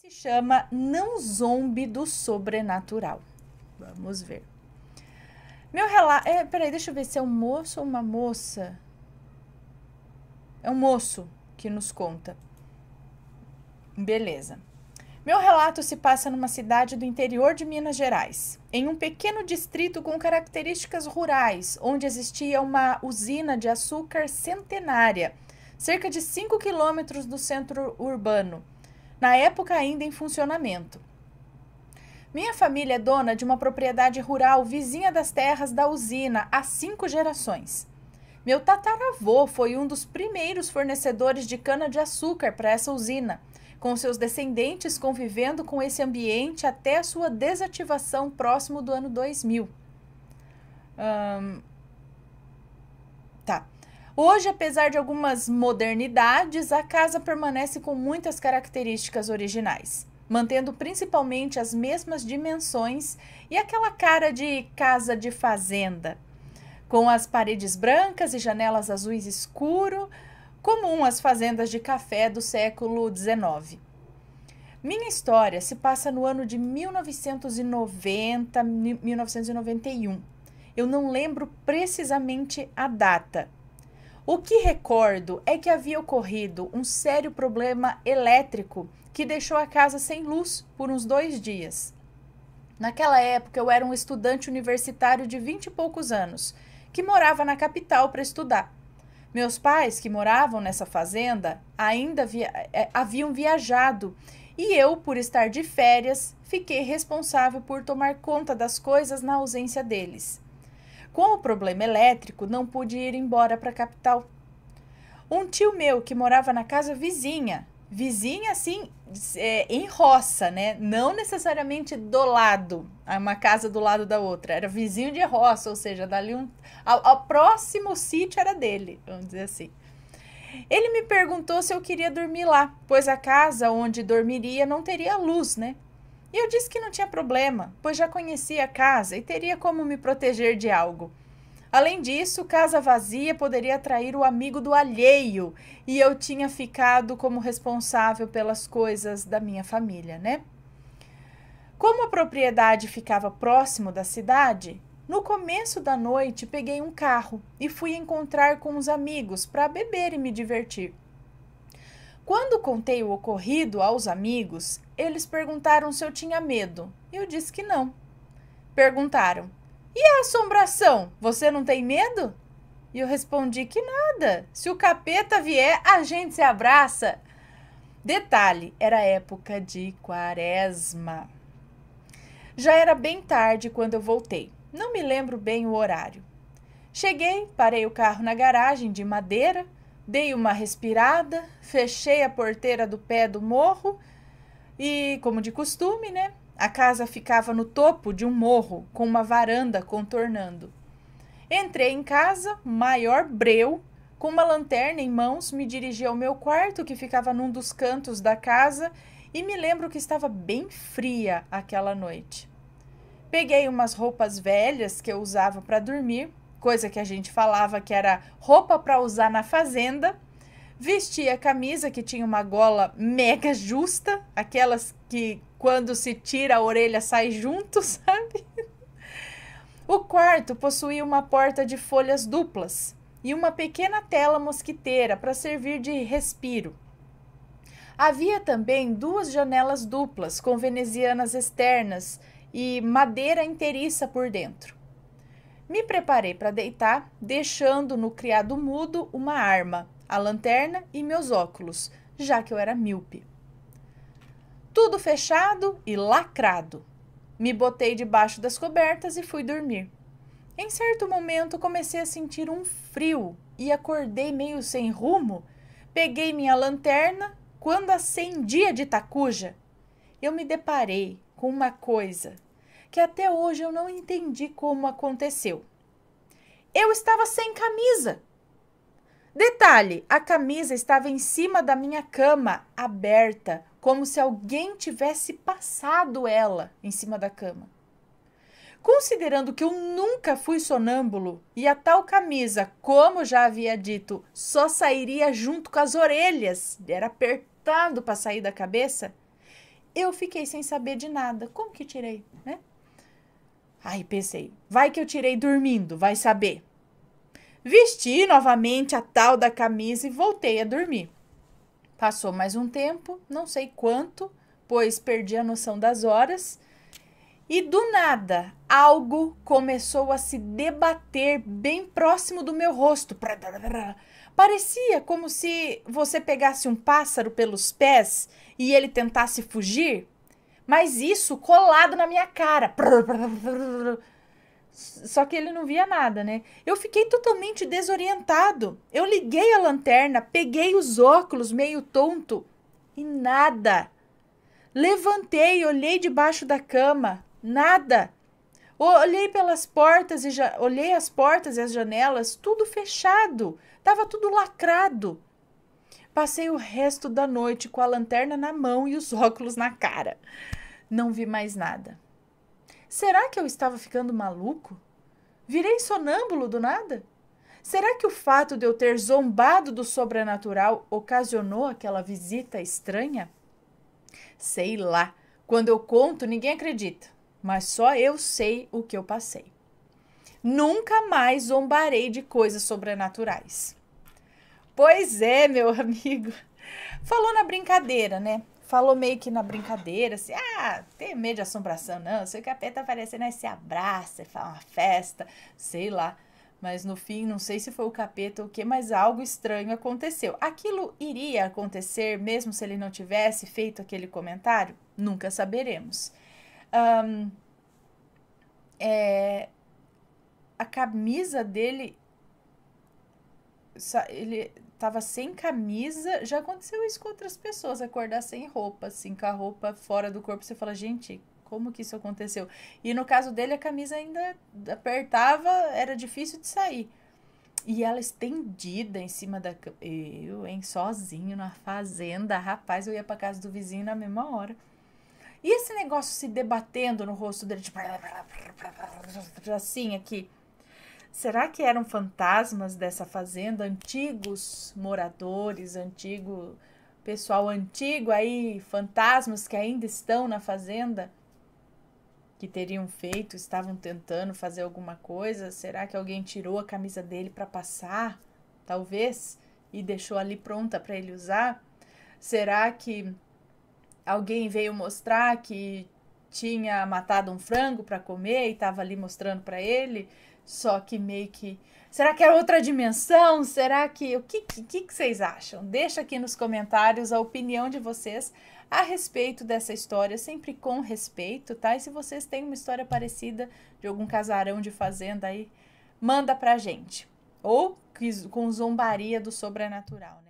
se chama Não Zombe do Sobrenatural. Vamos ver. Meu relato. É, peraí, deixa eu ver se é um moço ou uma moça. É um moço que nos conta. Beleza. Meu relato se passa numa cidade do interior de Minas Gerais, em um pequeno distrito com características rurais, onde existia uma usina de açúcar centenária, cerca de 5 quilômetros do centro urbano na época ainda em funcionamento. Minha família é dona de uma propriedade rural vizinha das terras da usina há cinco gerações. Meu tataravô foi um dos primeiros fornecedores de cana-de-açúcar para essa usina, com seus descendentes convivendo com esse ambiente até a sua desativação próximo do ano 2000. Hum, Hoje, apesar de algumas modernidades, a casa permanece com muitas características originais, mantendo principalmente as mesmas dimensões e aquela cara de casa de fazenda, com as paredes brancas e janelas azuis escuro, comum às fazendas de café do século XIX. Minha história se passa no ano de 1990, 1991. Eu não lembro precisamente a data, o que recordo é que havia ocorrido um sério problema elétrico que deixou a casa sem luz por uns dois dias. Naquela época, eu era um estudante universitário de vinte e poucos anos, que morava na capital para estudar. Meus pais, que moravam nessa fazenda, ainda via eh, haviam viajado e eu, por estar de férias, fiquei responsável por tomar conta das coisas na ausência deles. Com o problema elétrico, não pude ir embora para a capital. Um tio meu que morava na casa vizinha, vizinha assim, é, em roça, né? Não necessariamente do lado, uma casa do lado da outra. Era vizinho de roça, ou seja, dali um. O ao próximo sítio era dele, vamos dizer assim. Ele me perguntou se eu queria dormir lá, pois a casa onde dormiria não teria luz, né? E eu disse que não tinha problema, pois já conhecia a casa e teria como me proteger de algo. Além disso, casa vazia poderia atrair o amigo do alheio, e eu tinha ficado como responsável pelas coisas da minha família, né? Como a propriedade ficava próximo da cidade, no começo da noite peguei um carro e fui encontrar com os amigos para beber e me divertir. Quando contei o ocorrido aos amigos, eles perguntaram se eu tinha medo. Eu disse que não. Perguntaram: E a assombração? Você não tem medo? E eu respondi que nada. Se o capeta vier, a gente se abraça. Detalhe: era época de quaresma. Já era bem tarde quando eu voltei. Não me lembro bem o horário. Cheguei, parei o carro na garagem de madeira Dei uma respirada, fechei a porteira do pé do morro e, como de costume, né? A casa ficava no topo de um morro, com uma varanda contornando. Entrei em casa, maior breu, com uma lanterna em mãos, me dirigi ao meu quarto, que ficava num dos cantos da casa, e me lembro que estava bem fria aquela noite. Peguei umas roupas velhas que eu usava para dormir coisa que a gente falava que era roupa para usar na fazenda, vestia a camisa que tinha uma gola mega justa, aquelas que quando se tira a orelha sai junto, sabe? O quarto possuía uma porta de folhas duplas e uma pequena tela mosquiteira para servir de respiro. Havia também duas janelas duplas com venezianas externas e madeira inteiriça por dentro. Me preparei para deitar, deixando no criado mudo uma arma, a lanterna e meus óculos, já que eu era míope. Tudo fechado e lacrado. Me botei debaixo das cobertas e fui dormir. Em certo momento comecei a sentir um frio e acordei meio sem rumo. Peguei minha lanterna quando acendia de tacuja, eu me deparei com uma coisa que até hoje eu não entendi como aconteceu. Eu estava sem camisa. Detalhe: a camisa estava em cima da minha cama, aberta, como se alguém tivesse passado ela em cima da cama. Considerando que eu nunca fui sonâmbulo e a tal camisa, como já havia dito, só sairia junto com as orelhas, era apertado para sair da cabeça, eu fiquei sem saber de nada. Como que tirei, né? Aí pensei, vai que eu tirei dormindo, vai saber. Vesti novamente a tal da camisa e voltei a dormir. Passou mais um tempo, não sei quanto, pois perdi a noção das horas. E do nada, algo começou a se debater bem próximo do meu rosto. Parecia como se você pegasse um pássaro pelos pés e ele tentasse fugir, mas isso colado na minha cara. Só que ele não via nada, né? Eu fiquei totalmente desorientado. Eu liguei a lanterna, peguei os óculos meio tonto e nada. Levantei, olhei debaixo da cama, nada. Olhei pelas portas e olhei as portas e as janelas, tudo fechado, tava tudo lacrado. Passei o resto da noite com a lanterna na mão e os óculos na cara. Não vi mais nada. Será que eu estava ficando maluco? Virei sonâmbulo do nada? Será que o fato de eu ter zombado do sobrenatural ocasionou aquela visita estranha? Sei lá. Quando eu conto, ninguém acredita, mas só eu sei o que eu passei. Nunca mais zombarei de coisas sobrenaturais. Pois é, meu amigo. Falou na brincadeira, né? falou meio que na brincadeira, assim, ah, tem medo de assombração, não. Se o capeta aparecer, tá nós se abraça, faz uma festa, sei lá. Mas no fim, não sei se foi o capeta ou o que, mas algo estranho aconteceu. Aquilo iria acontecer mesmo se ele não tivesse feito aquele comentário? Nunca saberemos. Um, é, a camisa dele ele tava sem camisa. Já aconteceu isso com outras pessoas, acordar sem roupa, assim, com a roupa fora do corpo. Você fala, gente, como que isso aconteceu? E no caso dele, a camisa ainda apertava, era difícil de sair. E ela estendida em cima da. Eu, hein, sozinho na fazenda. Rapaz, eu ia pra casa do vizinho na mesma hora. E esse negócio se debatendo no rosto dele, tipo. Assim, aqui. Será que eram fantasmas dessa fazenda, antigos moradores, antigo pessoal antigo aí, fantasmas que ainda estão na fazenda, que teriam feito, estavam tentando fazer alguma coisa? Será que alguém tirou a camisa dele para passar, talvez, e deixou ali pronta para ele usar? Será que alguém veio mostrar que tinha matado um frango para comer e estava ali mostrando para ele? Só que meio que. Será que é outra dimensão? Será que. O que, que, que vocês acham? Deixa aqui nos comentários a opinião de vocês a respeito dessa história, sempre com respeito, tá? E se vocês têm uma história parecida de algum casarão de fazenda aí, manda pra gente. Ou com zombaria do sobrenatural, né?